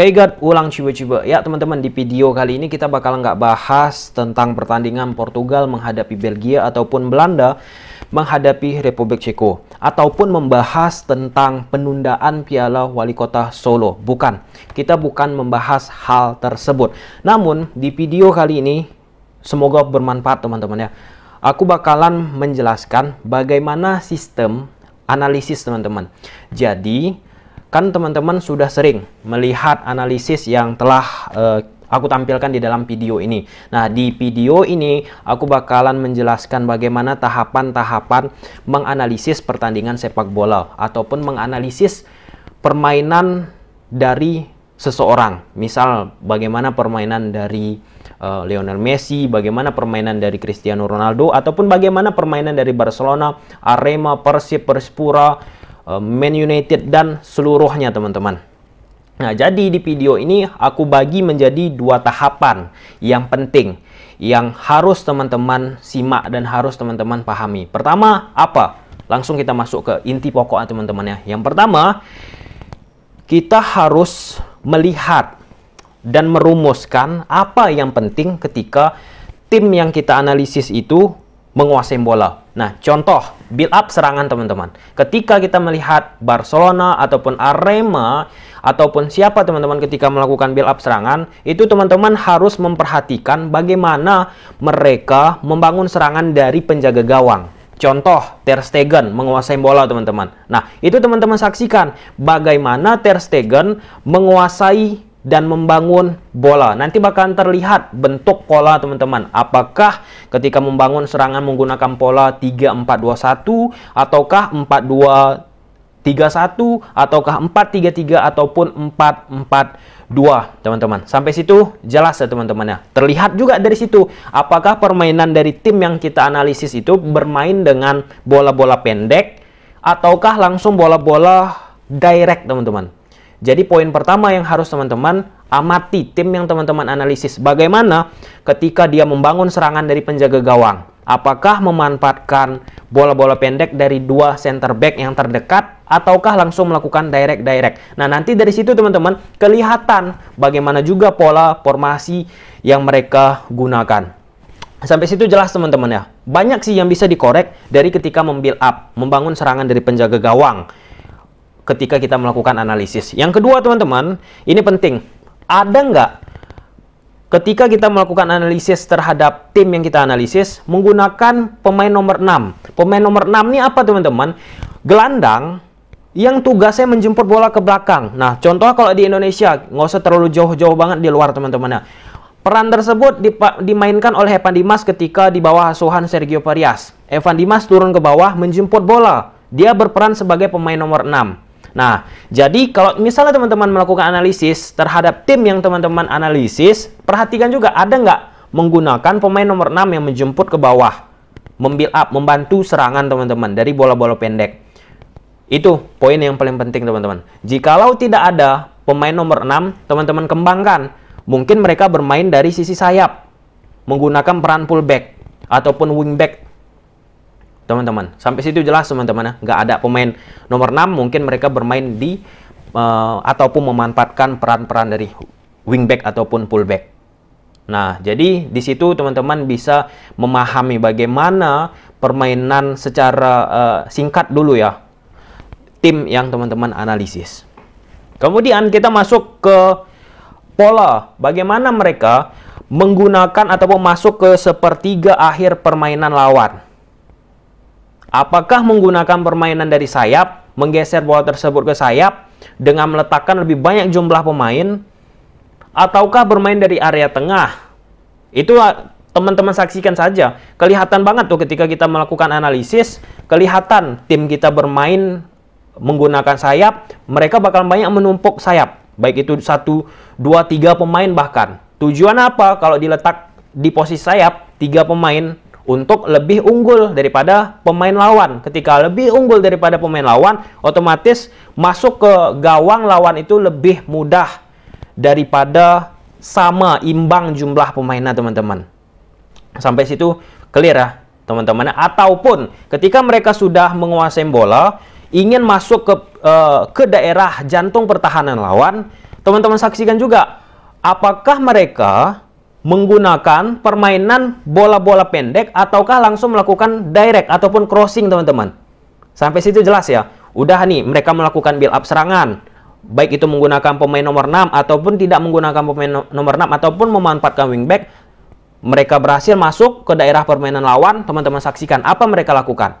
Oke ulang coba-coba Ya teman-teman, di video kali ini kita bakal nggak bahas tentang pertandingan Portugal menghadapi Belgia ataupun Belanda menghadapi Republik Ceko. Ataupun membahas tentang penundaan Piala Wali Kota Solo. Bukan, kita bukan membahas hal tersebut. Namun, di video kali ini semoga bermanfaat teman-teman ya. Aku bakalan menjelaskan bagaimana sistem analisis teman-teman. Jadi, Kan teman-teman sudah sering melihat analisis yang telah uh, aku tampilkan di dalam video ini. Nah, di video ini aku bakalan menjelaskan bagaimana tahapan-tahapan menganalisis pertandingan sepak bola ataupun menganalisis permainan dari seseorang. Misal bagaimana permainan dari uh, Lionel Messi, bagaimana permainan dari Cristiano Ronaldo ataupun bagaimana permainan dari Barcelona, Arema, Persib, Persipura. Eh, Man United dan seluruhnya teman-teman. Nah, jadi di video ini aku bagi menjadi dua tahapan yang penting yang harus teman-teman simak dan harus teman-teman pahami. Pertama, apa? Langsung kita masuk ke inti pokoknya ah, teman-teman ya. Yang pertama, kita harus melihat dan merumuskan apa yang penting ketika tim yang kita analisis itu menguasai bola. Nah, contoh build up serangan teman-teman. Ketika kita melihat Barcelona ataupun Arema ataupun siapa teman-teman ketika melakukan build up serangan, itu teman-teman harus memperhatikan bagaimana mereka membangun serangan dari penjaga gawang. Contoh Ter Stegen menguasai bola teman-teman. Nah, itu teman-teman saksikan bagaimana Ter Stegen menguasai dan membangun bola. Nanti bakalan terlihat bentuk pola teman-teman. Apakah ketika membangun serangan menggunakan pola 3-4-2-1 ataukah 4-2 31 ataukah 433 ataupun 442 teman-teman. Sampai situ jelas ya teman-teman ya. Terlihat juga dari situ apakah permainan dari tim yang kita analisis itu bermain dengan bola-bola pendek ataukah langsung bola-bola direct teman-teman. Jadi poin pertama yang harus teman-teman amati tim yang teman-teman analisis. Bagaimana ketika dia membangun serangan dari penjaga gawang? Apakah memanfaatkan bola-bola pendek dari dua center back yang terdekat ataukah langsung melakukan direct direct. Nah, nanti dari situ teman-teman kelihatan bagaimana juga pola formasi yang mereka gunakan. Sampai situ jelas teman-teman ya. Banyak sih yang bisa dikorek dari ketika membuild up, membangun serangan dari penjaga gawang ketika kita melakukan analisis. Yang kedua, teman-teman, ini penting. Ada nggak ketika kita melakukan analisis terhadap tim yang kita analisis menggunakan pemain nomor 6? Pemain nomor 6 ini apa, teman-teman? Gelandang yang tugasnya menjemput bola ke belakang. Nah, contoh kalau di Indonesia, nggak usah terlalu jauh-jauh banget di luar teman-teman ya. Peran tersebut dimainkan oleh Evan Dimas ketika di bawah asuhan Sergio Parias. Evan Dimas turun ke bawah menjemput bola. Dia berperan sebagai pemain nomor 6. Nah, jadi kalau misalnya teman-teman melakukan analisis terhadap tim yang teman-teman analisis, perhatikan juga ada nggak menggunakan pemain nomor 6 yang menjemput ke bawah, membuild up, membantu serangan teman-teman dari bola-bola pendek. Itu poin yang paling penting teman-teman. Jikalau tidak ada pemain nomor 6, teman-teman kembangkan. Mungkin mereka bermain dari sisi sayap, menggunakan peran pullback ataupun wingback teman-teman. Sampai situ jelas teman-teman ya. Nggak ada pemain nomor 6 mungkin mereka bermain di uh, ataupun memanfaatkan peran-peran dari wingback ataupun fullback. Nah, jadi di situ teman-teman bisa memahami bagaimana permainan secara uh, singkat dulu ya. Tim yang teman-teman analisis. Kemudian kita masuk ke pola bagaimana mereka menggunakan ataupun masuk ke sepertiga akhir permainan lawan. Apakah menggunakan permainan dari sayap, menggeser bola tersebut ke sayap dengan meletakkan lebih banyak jumlah pemain, ataukah bermain dari area tengah? Itu ah, teman-teman saksikan saja. Kelihatan banget tuh ketika kita melakukan analisis, kelihatan tim kita bermain menggunakan sayap, mereka bakal banyak menumpuk sayap. Baik itu satu, dua, tiga pemain bahkan. Tujuan apa kalau diletak di posisi sayap, tiga pemain, untuk lebih unggul daripada pemain lawan. Ketika lebih unggul daripada pemain lawan, otomatis masuk ke gawang lawan itu lebih mudah daripada sama imbang jumlah pemainnya teman-teman. Sampai situ clear ya teman-teman. Ataupun ketika mereka sudah menguasai bola, ingin masuk ke uh, ke daerah jantung pertahanan lawan, teman-teman saksikan juga apakah mereka menggunakan permainan bola-bola pendek ataukah langsung melakukan direct ataupun crossing teman-teman. Sampai situ jelas ya. Udah nih mereka melakukan build up serangan. Baik itu menggunakan pemain nomor 6 ataupun tidak menggunakan pemain nomor 6 ataupun memanfaatkan wingback. Mereka berhasil masuk ke daerah permainan lawan. Teman-teman saksikan apa mereka lakukan.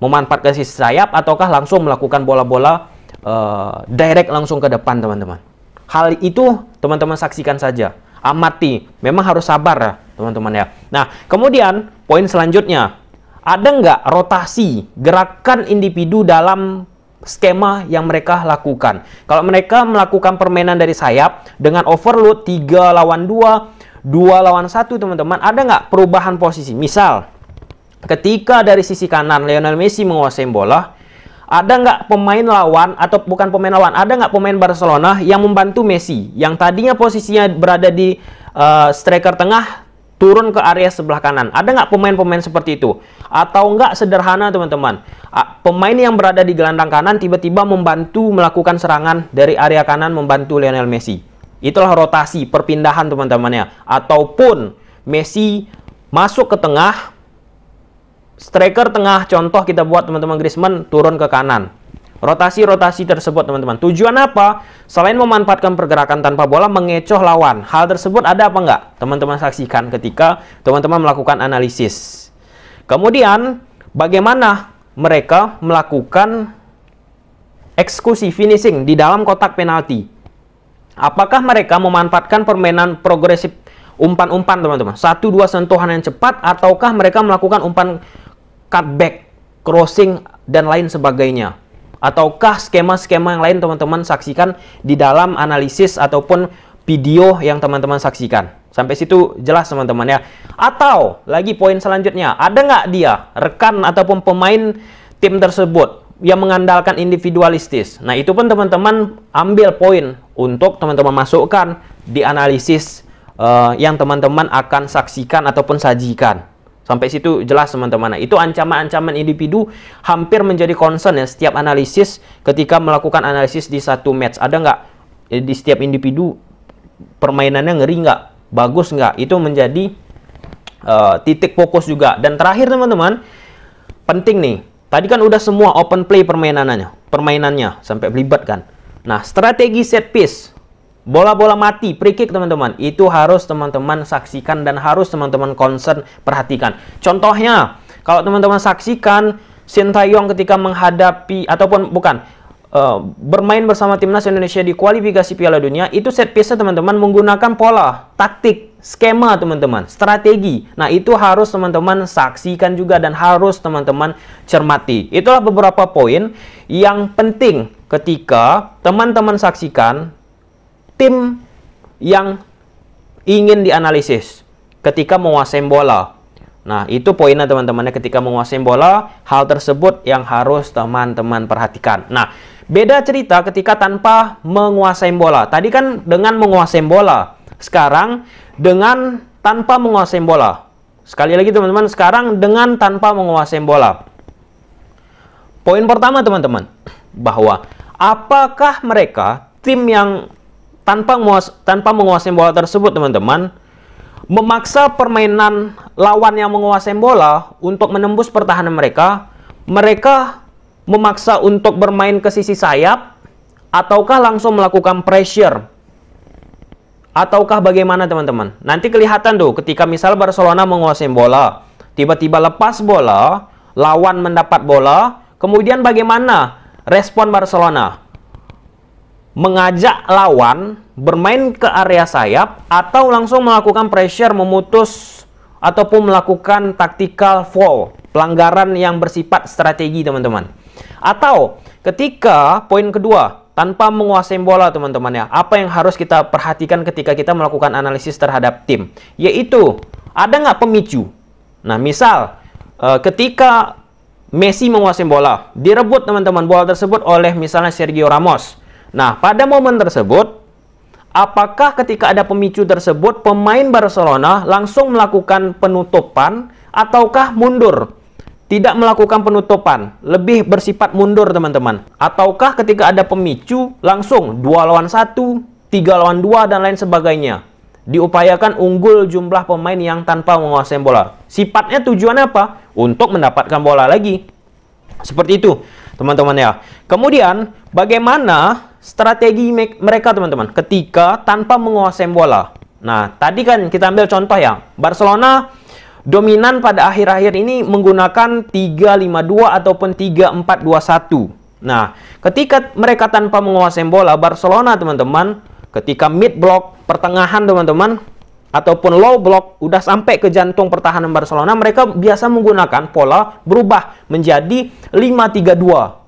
Memanfaatkan sisi sayap ataukah langsung melakukan bola-bola uh, direct langsung ke depan teman-teman. Hal itu teman-teman saksikan saja amati. Ah, Memang harus sabar ya, teman-teman ya. Nah, kemudian poin selanjutnya, ada nggak rotasi gerakan individu dalam skema yang mereka lakukan? Kalau mereka melakukan permainan dari sayap dengan overload 3 lawan 2, 2 lawan 1 teman-teman, ada nggak perubahan posisi? Misal, ketika dari sisi kanan Lionel Messi menguasai bola, ada nggak pemain lawan atau bukan pemain lawan ada nggak pemain Barcelona yang membantu Messi yang tadinya posisinya berada di uh, striker tengah turun ke area sebelah kanan ada nggak pemain-pemain seperti itu atau nggak sederhana teman-teman uh, pemain yang berada di gelandang kanan tiba-tiba membantu melakukan serangan dari area kanan membantu Lionel Messi itulah rotasi perpindahan teman-temannya ataupun Messi masuk ke tengah striker tengah contoh kita buat teman-teman Griezmann turun ke kanan. Rotasi-rotasi tersebut teman-teman. Tujuan apa? Selain memanfaatkan pergerakan tanpa bola, mengecoh lawan. Hal tersebut ada apa enggak? Teman-teman saksikan ketika teman-teman melakukan analisis. Kemudian, bagaimana mereka melakukan eksekusi finishing di dalam kotak penalti? Apakah mereka memanfaatkan permainan progresif umpan-umpan teman-teman? Satu dua sentuhan yang cepat ataukah mereka melakukan umpan cutback, crossing, dan lain sebagainya. Ataukah skema-skema yang lain teman-teman saksikan di dalam analisis ataupun video yang teman-teman saksikan. Sampai situ jelas teman-teman ya. Atau lagi poin selanjutnya, ada nggak dia rekan ataupun pemain tim tersebut yang mengandalkan individualistis? Nah itu pun teman-teman ambil poin untuk teman-teman masukkan di analisis uh, yang teman-teman akan saksikan ataupun sajikan. Sampai situ jelas teman-teman. itu ancaman-ancaman individu hampir menjadi concern ya setiap analisis ketika melakukan analisis di satu match. Ada nggak eh, di setiap individu permainannya ngeri nggak? Bagus nggak? Itu menjadi uh, titik fokus juga. Dan terakhir teman-teman, penting nih. Tadi kan udah semua open play permainannya, permainannya sampai libat kan. Nah, strategi set piece Bola-bola mati, free kick teman-teman, itu harus teman-teman saksikan dan harus teman-teman concern perhatikan. Contohnya, kalau teman-teman saksikan Shin Sintayong ketika menghadapi ataupun bukan uh, bermain bersama timnas Indonesia di kualifikasi Piala Dunia itu set piece teman-teman menggunakan pola, taktik, skema teman-teman, strategi. Nah, itu harus teman-teman saksikan juga dan harus teman-teman cermati. Itulah beberapa poin yang penting ketika teman-teman saksikan tim yang ingin dianalisis ketika menguasai bola. Nah, itu poinnya teman teman ketika menguasai bola, hal tersebut yang harus teman-teman perhatikan. Nah, beda cerita ketika tanpa menguasai bola. Tadi kan dengan menguasai bola. Sekarang dengan tanpa menguasai bola. Sekali lagi teman-teman, sekarang dengan tanpa menguasai bola. Poin pertama teman-teman, bahwa apakah mereka tim yang tanpa menguas tanpa menguasai bola tersebut, teman-teman, memaksa permainan lawan yang menguasai bola untuk menembus pertahanan mereka, mereka memaksa untuk bermain ke sisi sayap ataukah langsung melakukan pressure ataukah bagaimana teman-teman? Nanti kelihatan tuh ketika misal Barcelona menguasai bola, tiba-tiba lepas bola, lawan mendapat bola, kemudian bagaimana respon Barcelona? mengajak lawan bermain ke area sayap atau langsung melakukan pressure memutus ataupun melakukan tactical foul, pelanggaran yang bersifat strategi teman-teman. Atau ketika poin kedua tanpa menguasai bola teman-teman ya. Apa yang harus kita perhatikan ketika kita melakukan analisis terhadap tim? Yaitu ada nggak pemicu? Nah, misal eh, ketika Messi menguasai bola, direbut teman-teman bola tersebut oleh misalnya Sergio Ramos. Nah, pada momen tersebut, apakah ketika ada pemicu tersebut, pemain Barcelona langsung melakukan penutupan ataukah mundur? Tidak melakukan penutupan, lebih bersifat mundur teman-teman. Ataukah ketika ada pemicu, langsung dua lawan satu, tiga lawan dua dan lain sebagainya. Diupayakan unggul jumlah pemain yang tanpa menguasai bola. Sifatnya tujuannya apa? Untuk mendapatkan bola lagi. Seperti itu, teman-teman ya. Kemudian, bagaimana strategi mereka teman-teman ketika tanpa menguasai bola. Nah, tadi kan kita ambil contoh ya. Barcelona dominan pada akhir-akhir ini menggunakan 3-5-2 ataupun 3-4-2-1. Nah, ketika mereka tanpa menguasai bola, Barcelona teman-teman, ketika mid block, pertengahan teman-teman, ataupun low block udah sampai ke jantung pertahanan Barcelona, mereka biasa menggunakan pola berubah menjadi 5-3-2.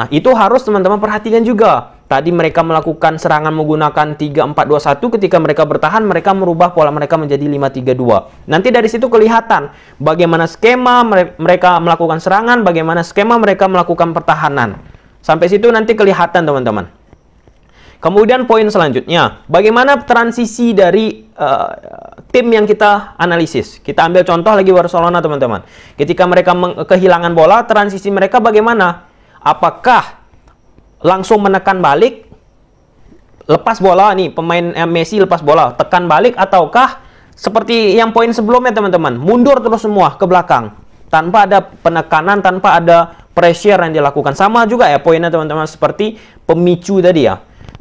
Nah, itu harus teman-teman perhatikan juga. Tadi mereka melakukan serangan menggunakan 3421 ketika mereka bertahan mereka merubah pola mereka menjadi 532. Nanti dari situ kelihatan bagaimana skema mereka melakukan serangan, bagaimana skema mereka melakukan pertahanan. Sampai situ nanti kelihatan teman-teman. Kemudian poin selanjutnya, bagaimana transisi dari uh, tim yang kita analisis? Kita ambil contoh lagi Barcelona teman-teman. Ketika mereka kehilangan bola, transisi mereka bagaimana? apakah langsung menekan balik lepas bola nih pemain eh, Messi lepas bola tekan balik ataukah seperti yang poin sebelumnya teman-teman mundur terus semua ke belakang tanpa ada penekanan tanpa ada pressure yang dilakukan sama juga ya poinnya teman-teman seperti pemicu tadi ya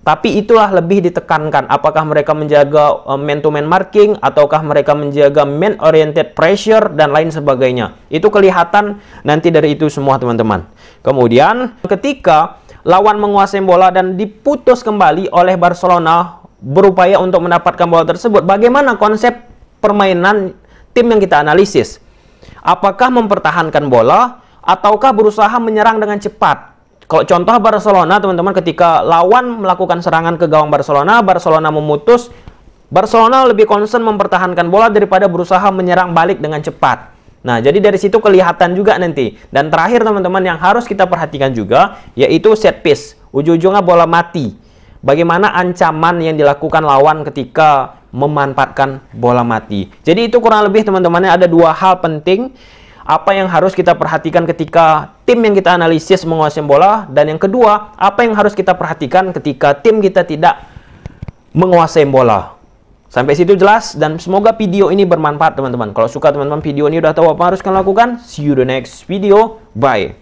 tapi itulah lebih ditekankan apakah mereka menjaga man to man marking ataukah mereka menjaga man oriented pressure dan lain sebagainya. Itu kelihatan nanti dari itu semua teman-teman. Kemudian ketika lawan menguasai bola dan diputus kembali oleh Barcelona berupaya untuk mendapatkan bola tersebut, bagaimana konsep permainan tim yang kita analisis? Apakah mempertahankan bola ataukah berusaha menyerang dengan cepat? Kalau contoh Barcelona, teman-teman ketika lawan melakukan serangan ke gawang Barcelona, Barcelona memutus, Barcelona lebih concern mempertahankan bola daripada berusaha menyerang balik dengan cepat. Nah, jadi dari situ kelihatan juga nanti. Dan terakhir teman-teman yang harus kita perhatikan juga yaitu set piece. Ujung-ujungnya bola mati. Bagaimana ancaman yang dilakukan lawan ketika memanfaatkan bola mati. Jadi itu kurang lebih teman-temannya ada dua hal penting apa yang harus kita perhatikan ketika tim yang kita analisis menguasai bola? Dan yang kedua, apa yang harus kita perhatikan ketika tim kita tidak menguasai bola? Sampai situ jelas dan semoga video ini bermanfaat teman-teman. Kalau suka teman-teman video ini udah tahu apa harus kalian lakukan. See you the next video. Bye.